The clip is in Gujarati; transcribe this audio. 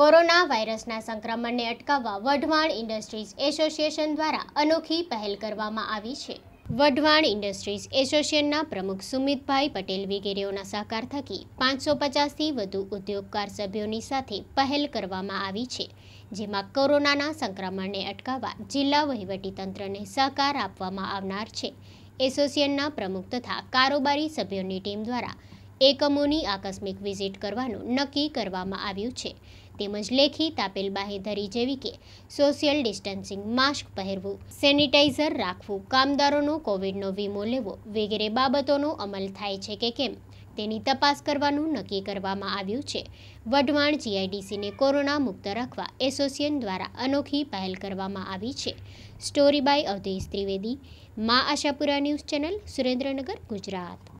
કોરોના વાયરસના સંક્રમણને અટકાવવા વઢવાણ ઇન્ડસ્ટ્રીઝ એસોસિએશન દ્વારા અનોખી પહેલ કરવામાં આવી છે વઢવાણ ઇન્ડસ્ટ્રીઝ એસોસિએશનના પ્રમુખ સુમિતભાઈ પટેલ વગેરેઓના સહકાર થકી પાંચસો પચાસથી વધુ ઉદ્યોગકાર સભ્યોની સાથે પહેલ કરવામાં આવી છે જેમાં કોરોનાના સંક્રમણને અટકાવવા જિલ્લા વહીવટીતંત્રને સહકાર આપવામાં આવનાર છે એસોસિએશનના પ્રમુખ તથા કારોબારી સભ્યોની ટીમ દ્વારા એકમોની આકસ્મિક વિઝિટ કરવાનું નક્કી કરવામાં આવ્યું છે તેમજ લેખી તાપેલ બાહેધરી જેવી કે સોશિયલ ડિસ્ટન્સિંગ માસ્ક પહેરવું સેનિટાઇઝર રાખવું કામદારોનો કોવિડનો વીમો લેવો વગેરે બાબતોનો અમલ થાય છે કે કેમ તેની તપાસ કરવાનું નક્કી કરવામાં આવ્યું છે વઢવાણ જીઆઈડીસીને કોરોના મુક્ત રાખવા એસોસિએશન દ્વારા અનોખી પહેલ કરવામાં આવી છે story by Avdhesh Trivedi Maa Ashapura news channel Surendranagar Gujarat